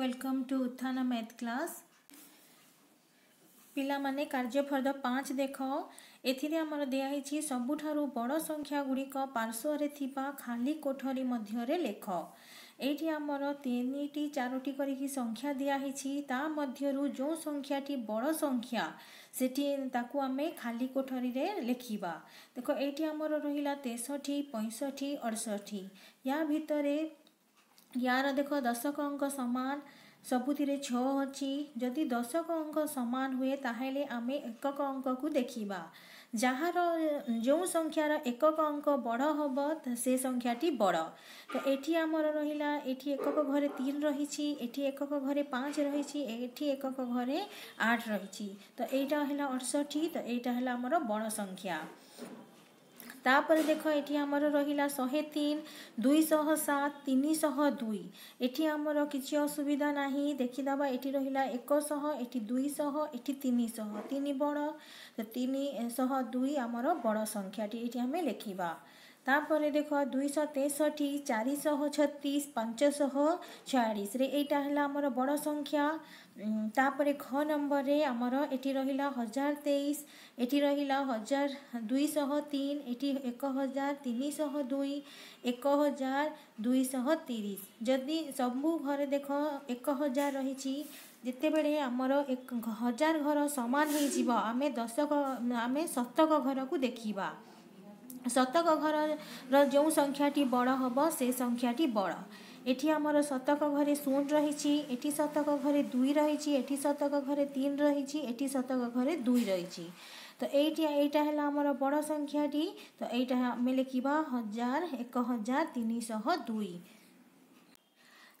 welcome to Utthana math class ପିଲାମାନେ କାର୍ଯ୍ୟଫଳଦ ପାଞ୍ଚ ଦେଖ ଏଥିରେ ଆମର ଦିଆହେଇଛି ସବୁଠାରୁ ବଡ଼ ସଂଖ୍ୟା ଗୁଡ଼ିକ ପାର୍ଶ୍ୱରେ ଥିବା ଖାଲି କୋଠରୀ ମଧ୍ୟରେ ଲେଖ ଏଇଠି ଆମର ତିନିଟି ଚାରୋଟି କରିକି ସଂଖ୍ୟା ଦିଆହେଇଛି ତା ମଧ୍ୟରୁ ଯେଉଁ ସଂଖ୍ୟାଟି ବଡ଼ ସଂଖ୍ୟା ସେଠି ତାକୁ ଆମେ ଖାଲି କୋଠରୀରେ ଲେଖିବା ଦେଖ ଏଇଠି ଆମର ରହିଲା ତେଷଠି ପଞ୍ଚଷଠି ଅଡ଼ଷଠି ୟା ଭିତରେ ୟାର ଦେଖ ଦଶକ ଅଙ୍କ ସମାନ ସବୁଥିରେ ଛଅ ଅଛି ଯଦି ଦଶକ ଅଙ୍କ ସମାନ ହୁଏ ତାହେଲେ ଆମେ ଏକକ ଅଙ୍କକୁ ଦେଖିବା ଯାହାର ଯେଉଁ ସଂଖ୍ୟାର ଏକକ ଅଙ୍କ ବଡ଼ ହେବ ସେ ସଂଖ୍ୟାଟି ବଡ଼ ତ ଏଠି ଆମର ରହିଲା ଏଠି ଏକକ ଘରେ ତିନି ରହିଛି ଏଠି ଏକକ ଘରେ ପାଞ୍ଚ ରହିଛି ଏଠି ଏକକ ଘରେ ଆଠ ରହିଛି ତ ଏଇଟା ହେଲା ଅଠଷଠି ତ ଏଇଟା ହେଲା ଆମର ବଡ଼ ସଂଖ୍ୟା ତାପରେ ଦେଖ ଏଠି ଆମର ରହିଲା ଶହେ ତିନି ଦୁଇଶହ ସାତ ତିନିଶହ ଦୁଇ ଏଠି ଆମର କିଛି ଅସୁବିଧା ନାହିଁ ଦେଖିଦେବା ଏଠି ରହିଲା ଏକଶହ ଏଠି ଦୁଇଶହ ଏଠି ତିନିଶହ ତିନି ବଡ଼ ତିନିଶହ ଦୁଇ ଆମର ବଡ଼ ସଂଖ୍ୟାଟି ଏଠି ଆମେ ଲେଖିବା ତାପରେ ଦେଖ ଦୁଇଶହ ତେଷଠି ଚାରିଶହ ଛତିଶ ପାଞ୍ଚଶହ ଛୟାଳିଶରେ ଏଇଟା ହେଲା ଆମର ବଡ଼ ସଂଖ୍ୟା ତାପରେ ଖ ନମ୍ବରରେ ଆମର ଏଠି ରହିଲା ହଜାର ତେଇଶ ଏଠି ରହିଲା ହଜାର ଦୁଇଶହ ତିନି ଏଠି ଏକ ହଜାର ତିନିଶହ ଦୁଇ ଏକ ହଜାର ଦୁଇଶହ ତିରିଶ ଯଦି ସବୁ ଘରେ ଦେଖ ଏକ ହଜାର ରହିଛି ଯେତେବେଳେ ଆମର ଏକ ହଜାର ଘର ସମାନ ହୋଇଯିବ ଆମେ ଦଶକ ଆମେ ଶତକ ଘରକୁ ଦେଖିବା ଶତକ ଘରର ଯେଉଁ ସଂଖ୍ୟାଟି ବଡ଼ ହେବ ସେ ସଂଖ୍ୟାଟି ବଡ଼ ଏଠି ଆମର ଶତକ ଘରେ ଶୂନ ରହିଛି ଏଠି ଶତକ ଘରେ ଦୁଇ ରହିଛି ଏଠି ଶତକ ଘରେ ତିନି ରହିଛି ଏଠି ଶତକ ଘରେ ଦୁଇ ରହିଛି ତ ଏଇଠି ଏଇଟା ହେଲା ଆମର ବଡ଼ ସଂଖ୍ୟାଟି ତ ଏଇଟା ଆମେ ଲେଖିବା ହଜାର ଏକ ହଜାର ତିନିଶହ ଦୁଇ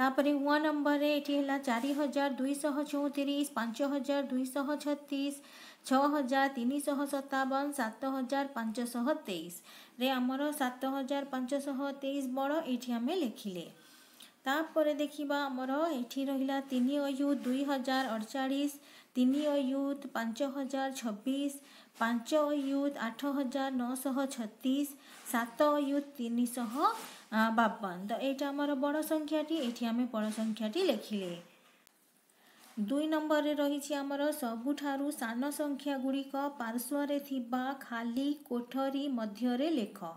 ତାପରେ ୱାନ୍ ନମ୍ବରରେ ଏଠି ହେଲା ଚାରି ହଜାର ଦୁଇଶହ ଚଉତିରିଶ ପାଞ୍ଚ ହଜାର ଦୁଇଶହ ଛତିଶ ଛଅ ହଜାର ତିନିଶହ ସତାବନ ସାତ ହଜାର ପାଞ୍ଚଶହ ତେଇଶରେ ଆମର ସାତ ହଜାର ପାଞ୍ଚଶହ ତେଇଶ ବଡ଼ ଏଇଠି ଆମେ ଲେଖିଲେ ତାପରେ ଦେଖିବା ଆମର ଏଠି ରହିଲା ତିନି ଅୟୁତ ଦୁଇ ହଜାର ଅଡ଼ଚାଳିଶ ତିନି ଅୟୁତ ପାଞ୍ଚ ହଜାର ଛବିଶ ପାଞ୍ଚ ୟୁଥ୍ ଆଠ ହଜାର ନଅଶହ ଛତିଶ ସାତ ୟୁଥ୍ ତିନିଶହ ବାବନ ତ ଏଇଟା ଆମର ବଡ଼ ସଂଖ୍ୟାଟି ଏଠି ଆମେ ବଡ଼ ସଂଖ୍ୟାଟି ଲେଖିଲେ ଦୁଇ ନମ୍ବରରେ ରହିଛି ଆମର ସବୁଠାରୁ ସାନ ସଂଖ୍ୟା ଗୁଡ଼ିକ ପାର୍ଶ୍ୱରେ ଥିବା ଖାଲି କୋଠରୀ ମଧ୍ୟରେ ଲେଖ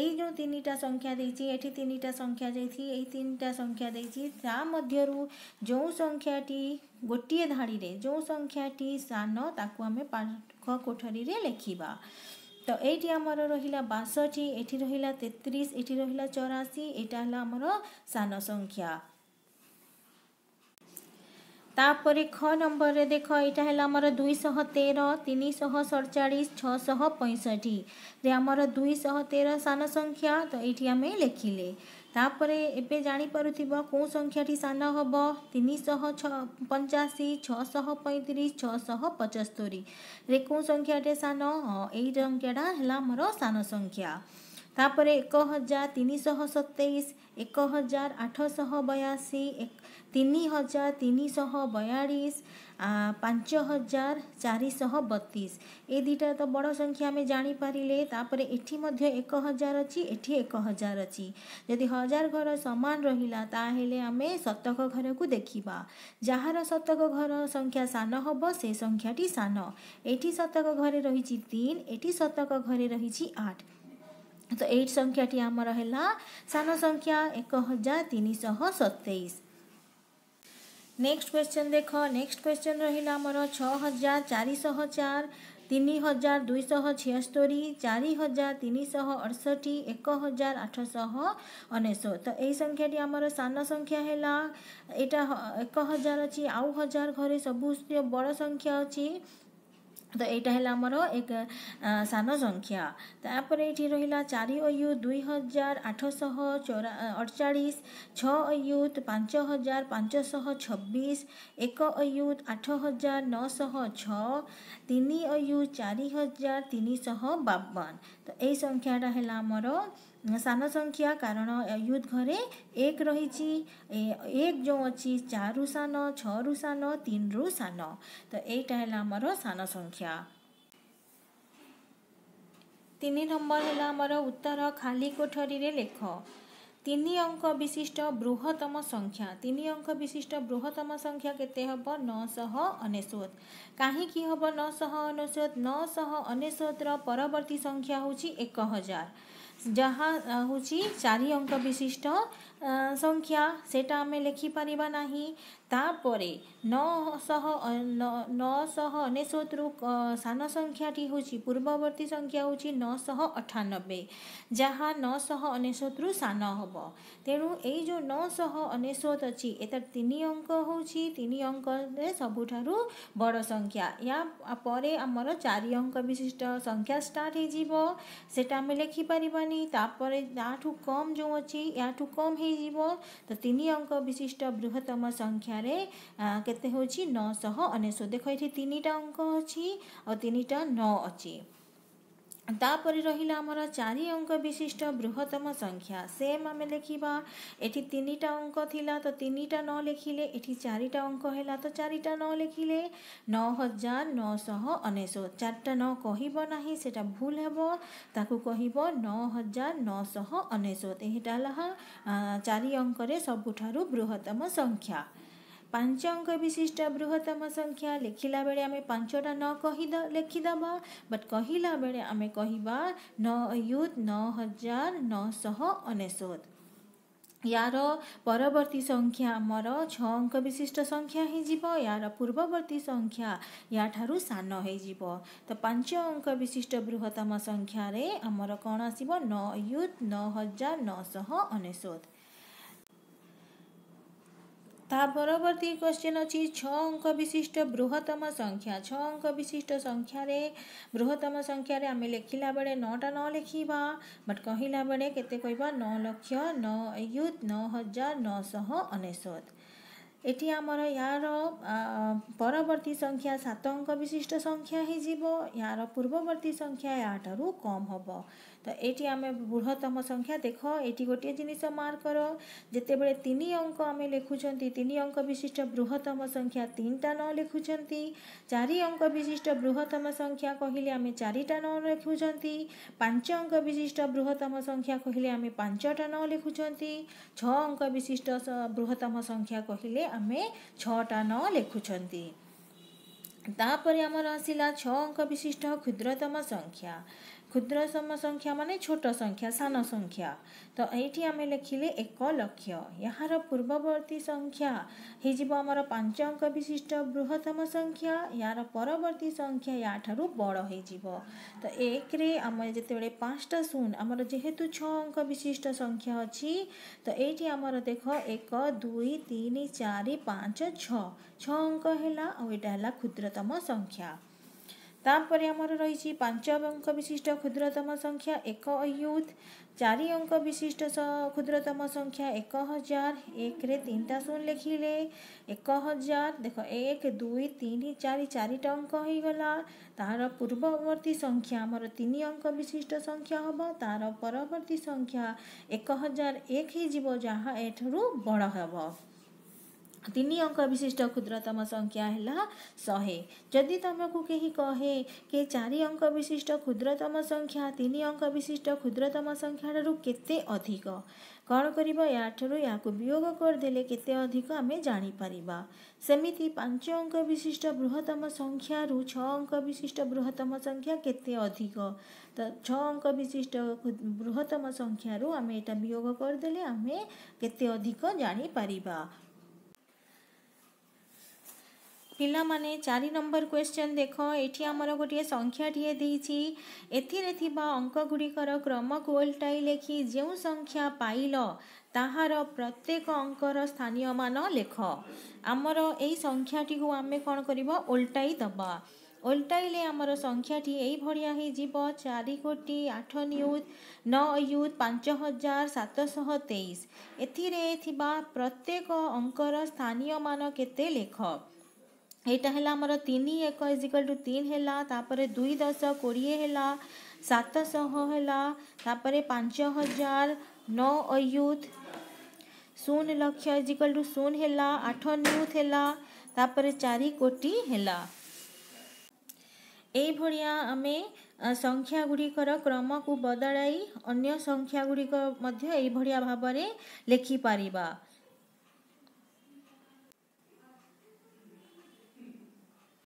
ଏଇ ଯେଉଁ ତିନିଟା ସଂଖ୍ୟା ଦେଇଛି ଏଠି ତିନିଟା ସଂଖ୍ୟା ଦେଇଛି ଏଇ ତିନିଟା ସଂଖ୍ୟା ଦେଇଛି ତା ମଧ୍ୟରୁ ଯେଉଁ ସଂଖ୍ୟାଟି ଗୋଟିଏ ଧାଡ଼ିରେ ଯେଉଁ ସଂଖ୍ୟାଟି ସାନ ତାକୁ ଆମେ ପାଖ କୋଠରୀରେ ଲେଖିବା ତ ଏଇଠି ଆମର ରହିଲା ବାଷଠି ଏଠି ରହିଲା ତେତିଶ ଏଠି ରହିଲା ଚଉରାଶି ଏଇଟା ହେଲା ଆମର ସାନ ସଂଖ୍ୟା ତାପରେ ଖ ନମ୍ବରରେ ଦେଖ ଏଇଟା ହେଲା ଆମର ଦୁଇଶହ ତେର ତିନିଶହ ସଡ଼ଚାଳିଶ ଛଅଶହ ପଞ୍ଚଷଠିରେ ଆମର ଦୁଇଶହ ତେର ସାନ ସଂଖ୍ୟା ତ ଏଇଠି ଆମେ ଲେଖିଲେ ତାପରେ ଏବେ ଜାଣିପାରୁଥିବ କେଉଁ ସଂଖ୍ୟାଟି ସାନ ହେବ ତିନିଶହ ଛଅ ପଞ୍ଚାଅଶୀ ଛଅଶହ ପଇଁତିରିଶ ଛଅଶହ ପଞ୍ଚସ୍ତୋରୀରେ କେଉଁ ସଂଖ୍ୟାଟି ସାନ ଏଇ ସଂଖ୍ୟାଟା ହେଲା ଆମର ସାନ ସଂଖ୍ୟା तर एक हजार तिनश सतेस एक हजार आठश बयासी तिन हजार तिनश बयालिस पाँच हजार चारि बत्तिस ए दुईटा त बड संख्या जाने पारे त अझ एक हजार अझै हजार घर समान रहे आमे शतक घरको देखि जतक घर संख्या सान है संख्याटी सान एतक घर रहत घर रह ତ ଏଇଟ୍ ସଂଖ୍ୟାଟି ଆମର ହେଲା ସାନ ସଂଖ୍ୟା ଏକ ହଜାର ତିନିଶହ ସତେଇଶ ନେକ୍ସଟ କ୍ୱେଶ୍ଚନ୍ ଦେଖ ନେକ୍ସଟ କ୍ୱେଶ୍ଚନ୍ ରହିଲା ଆମର ଛଅ ହଜାର ଚାରିଶହ ଚାର ତିନି ହଜାର ଦୁଇଶହ ଛଅସ୍ତରୀ ଚାରି ହଜାର ତିନିଶହ ଅଠଷଠି ଏକ ହଜାର ଆଠଶହ ଅନେଶତ ତ ଏଇ ସଂଖ୍ୟାଟି ଆମର ସାନ ସଂଖ୍ୟା ହେଲା ଏଇଟା ଏକ ହଜାର ଅଛି ଆଉ ହଜାର ଘରେ ସବୁ ବଡ଼ ସଂଖ୍ୟା ଅଛି তো এইটা হল আমার এক সান সংখ্যা তাপরে এটি রহিলা চারি অয়ু দুই হাজার আঠশহ চৌরা অড়চাশ ছ অয়ুত পাঁচ হাজার পাঁচশহ ছবিশ এক অয়ুত আঠ হাজার নশহ ছ তিনি অয়ু চারি হাজার তিনশহ বাবন তো এই সংখ্যাটা হল আমার सान संख्या कारण घरे एक एक जो रह चारु सान छु सान तीन रु सान एटा सान संख्या तीन नम्बर होला उत्तर खाली कोठरी रे लेख तीन अंक विशिष्ट बृहतम संख्या तीन अंक विशिष्ट बृहतम संख्या केत हे नकि हे नवर्ती संख्या हौ चाहिँ एक हजार ଯାହା ହେଉଛି ଚାରି ଅଙ୍କ ବିଶିଷ୍ଟ संख्या सेटा आम लिखिपर ना तापर नौश नौश रु सान संख्या पूर्ववर्ती संख्या हूँ नौश अठानबे जहाँ नौश अनेशत रु सान हम तेणु ये नौश अनेशत अच्छी यार तीन अंक हूँ तीन अंक सबुठ बड़ संख्या या पर आम चारि अंक विशिष्ट संख्या स्टार्ट होटा आम लिखिपरि तापर ताठू कम जो अच्छी या कम है ହୋଇଯିବ ତ ତିନି ଅଙ୍କ ବିଶିଷ୍ଟ ବୃହତ୍ତମ ସଂଖ୍ୟାରେ କେତେ ହେଉଛି ନଅଶହ ଅନେଶ୍ୱତ ଦେଖ ଏଠି ତିନିଟା ଅଙ୍କ ଅଛି ଆଉ ତିନିଟା ନଅ ଅଛି तपरी अंक विशिष्ट बृहतम संख्या सेम आमे लेख्दा एनटा अङ्क इलानिटा न अंक एङ्कला त चारिटा न लेखि नेश चार न कहि भुल हे त कजार नैश्वत एटा होला चारिङ्क सबुठारु बृहतम संख्या पांच अंक विशिष्ट ବୃହତ୍ତମ संख्या लिखला बेले आम पांचटा न କହି ଲେଖିଦେବା बट କହିଲା ବେଳେ ଆମେ କହିବା ନଅ ୟୁଥ୍ ନଅ ହଜାର यार परवर्ती संख्या आमर छ अंक विशिष्ट संख्या हो यार पूर्ववर्ती संख्या या ठारू सान तो पांच अंक विशिष्ट बृहत्तम संख्यार आमर कौन आस नौ नौ हजार नौशह अनेशत ता परवर्ती तरवर्ती क्वेन अझ छशिष्ट बृहत्तम संख्या छ अङ्क विशिष्ट संख्य बृहत्तम संख्य आम लेख्ला बेला नटा नख कहिला बेला केत कहाँ नुत नहजार नौश अेशवर्ती संख्या सात अङ्क विशिष्ट संख्या हैजि यार पूर्ववर्ती संख्या एटहरू कम हे ତ ଏଇଠି ଆମେ ବୃହତ୍ତମ ସଂଖ୍ୟା ଦେଖ ଏଇଠି ଗୋଟିଏ ଜିନିଷ ମାର୍କ କର ଯେତେବେଳେ ତିନି ଅଙ୍କ ଆମେ ଲେଖୁଛନ୍ତି ତିନି ଅଙ୍କ ବିଶିଷ୍ଟ ବୃହତ୍ତମ ସଂଖ୍ୟା ତିନିଟା ନ ଲେଖୁଛନ୍ତି ଚାରି ଅଙ୍କ ବିଶିଷ୍ଟ ବୃହତ୍ତମ ସଂଖ୍ୟା କହିଲେ ଆମେ ଚାରିଟା ନ ଲେଖୁଛନ୍ତି ପାଞ୍ଚ ଅଙ୍କ ବିଶିଷ୍ଟ ବୃହତ୍ତମ ସଂଖ୍ୟା କହିଲେ ଆମେ ପାଞ୍ଚଟା ନ ଲେଖୁଛନ୍ତି ଛଅ ଅଙ୍କ ବିଶିଷ୍ଟ ବୃହତ୍ତମ ସଂଖ୍ୟା କହିଲେ ଆମେ ଛଅଟା ନ ଲେଖୁଛନ୍ତି ତାପରେ ଆମର ଆସିଲା ଛଅ ଅଙ୍କ ବିଶିଷ୍ଟ କ୍ଷୁଦ୍ରତମ ସଂଖ୍ୟା क्षुद्र सम संख्या मान छोट संख्या सान संख्या तो ये आम लिखिले एक लक्ष यार पूर्ववर्ती संख्या होमर पांच अंक विशिष्ट बृहतम संख्या यार परवर्त संख्या या ठार बड़ हो तो एक आम जिते बड़े पांचटा शून आमर जेहेतु छ अंक विशिष्ट संख्या अच्छी तो ये आम देख एक दुई तीन चार पाँच छ छ अंक है क्षुद्रतम संख्या रही अब पाँच अङ्क विशिष्ट क्षुद्रतम संख्या एक अयुथ चारि अङ्क विशिष्ट क्षुद्रतम संख्या एक हजार एक रे तिनटा शून्य लेखेर एक हजार देख एक दुई तिन चार चारिटा अङ्क हुन्छ र पूर्ववर्ती संख्यामि अङ्क विशिष्ट संख्या हे तरवर्ती संख्या एक हजार एक है जो जहाँ एठु तीन अंक विशिष्ट क्षुद्रतम संख्या है शहे जदि तुमको कहीं कहे कि चार अंक विशिष्ट क्षुद्रतम संख्या तीन अंक विशिष्ट क्षुद्रतम संख्या केते अधिक कौन कर वियोग करदे के आम जापर सेमती पांच अंक विशिष्ट बृहतम संख्यु छ अंक विशिष्ट बृहत्तम संख्या के छ अंक विशिष्ट बृहतम संख्यु आम एटा वियोग करदे आम के जापर ପିଲାମାନେ ଚାରି ନମ୍ବର କ୍ୱେଶ୍ଚନ୍ ଦେଖ ଏଠି ଆମର ଗୋଟିଏ ସଂଖ୍ୟାଟିଏ ଦେଇଛି ଏଥିରେ ଥିବା ଅଙ୍କଗୁଡ଼ିକର କ୍ରମକୁ ଓଲଟାଇ ଲେଖି ଯେଉଁ ସଂଖ୍ୟା ପାଇଲ ତାହାର ପ୍ରତ୍ୟେକ ଅଙ୍କର ସ୍ଥାନୀୟ ମାନ ଲେଖ ଆମର ଏହି ସଂଖ୍ୟାଟିକୁ ଆମେ କ'ଣ କରିବ ଓଲଟାଇ ଦେବା ଓଲଟାଇଲେ ଆମର ସଂଖ୍ୟାଟି ଏଇଭଳିଆ ହେଇଯିବ ଚାରି କୋଟି ଆଠ ନିୟୁତ୍ ନଅ ୟୁତ୍ ପାଞ୍ଚ ହଜାର ସାତଶହ ତେଇଶ ଏଥିରେ ଥିବା ପ୍ରତ୍ୟେକ ଅଙ୍କର ସ୍ଥାନୀୟ ମାନ କେତେ ଲେଖ ଏଇଟା ହେଲା ଆମର ତିନି ଏକ ଇଜିକାଲ୍ ଟୁ ତିନି ହେଲା ତାପରେ ଦୁଇ ଦଶ କୋଡ଼ିଏ ହେଲା ସାତଶହ ହେଲା ତାପରେ ପାଞ୍ଚ ହଜାର ନଅ ଅୟୁଥ୍ ଶୂନ ଲକ୍ଷ ଇଜିକାଲ୍ ଟୁ ଶୂନ ହେଲା ଆଠ ନିୟୁଥ୍ ହେଲା ତାପରେ ଚାରି କୋଟି ହେଲା ଏଇଭଳିଆ ଆମେ ସଂଖ୍ୟା ଗୁଡ଼ିକର କ୍ରମକୁ ବଦଳାଇ ଅନ୍ୟ ସଂଖ୍ୟା ଗୁଡ଼ିକ ମଧ୍ୟ ଏଇଭଳିଆ ଭାବରେ ଲେଖିପାରିବା